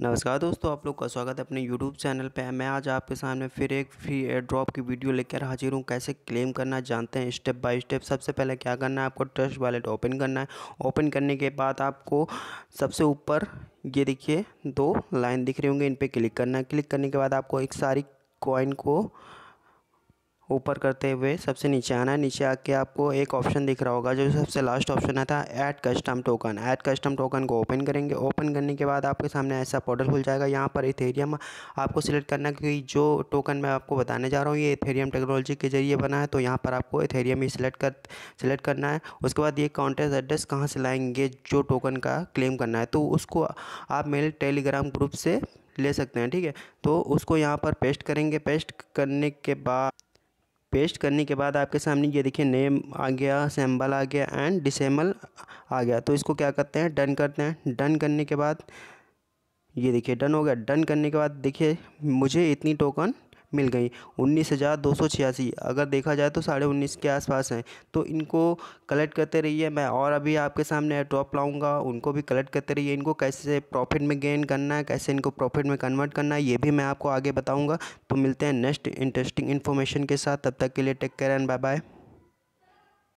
नमस्कार दोस्तों आप लोग का स्वागत है अपने YouTube चैनल पे मैं आज आपके सामने फिर एक फ्री एयर ड्रॉप की वीडियो लेकर हाजिर हूँ कैसे क्लेम करना जानते हैं स्टेप बाय स्टेप सबसे पहले क्या करना है आपको ट्रस्ट वॉलेट ओपन करना है ओपन करने के बाद आपको सबसे ऊपर ये देखिए दो लाइन दिख रही होंगी इन पर क्लिक करना है क्लिक करने के बाद आपको एक सारी कॉइन को ऊपर करते हुए सबसे नीचे आना है नीचे आके आपको एक ऑप्शन दिख रहा होगा जो सबसे लास्ट ऑप्शन आता है add custom token add custom token को ओपन करेंगे ओपन करने के बाद आपके सामने ऐसा पोर्टल खुल जाएगा यहाँ पर इथेरियम आपको सिलेक्ट करना क्योंकि जो टोकन मैं आपको बताने जा रहा हूँ ये इथेरियम टेक्नोलॉजी के जरिए बना है तो यहाँ पर आपको इथेरियम ही सिलेक्ट कर सिलेक्ट करना है उसके बाद ये कॉन्टेस्ट एड्रेस कहाँ से लाएंगे जो टोकन का क्लेम करना है तो उसको आप मेरे टेलीग्राम ग्रुप से ले सकते हैं ठीक है तो उसको यहाँ पर पेस्ट करेंगे पेस्ट करने के बाद पेस्ट करने के बाद आपके सामने ये देखिए नेम आ गया सैम्बल आ गया एंड डिसेमल आ गया तो इसको क्या करते हैं डन करते हैं डन करने के बाद ये देखिए डन हो गया डन करने के बाद देखिए मुझे इतनी टोकन मिल गई उन्नीस हज़ार दो सौ छियासी अगर देखा जाए तो साढ़े उन्नीस के आसपास हैं तो इनको कलेक्ट करते रहिए मैं और अभी आपके सामने टॉप लाऊंगा उनको भी कलेक्ट करते रहिए इनको कैसे प्रॉफिट में गेन करना है कैसे इनको प्रॉफिट में कन्वर्ट करना है ये भी मैं आपको आगे बताऊँगा तो मिलते हैं नेक्स्ट इंटरेस्टिंग इन्फॉर्मेशन के साथ तब तक के लिए take care and bye bye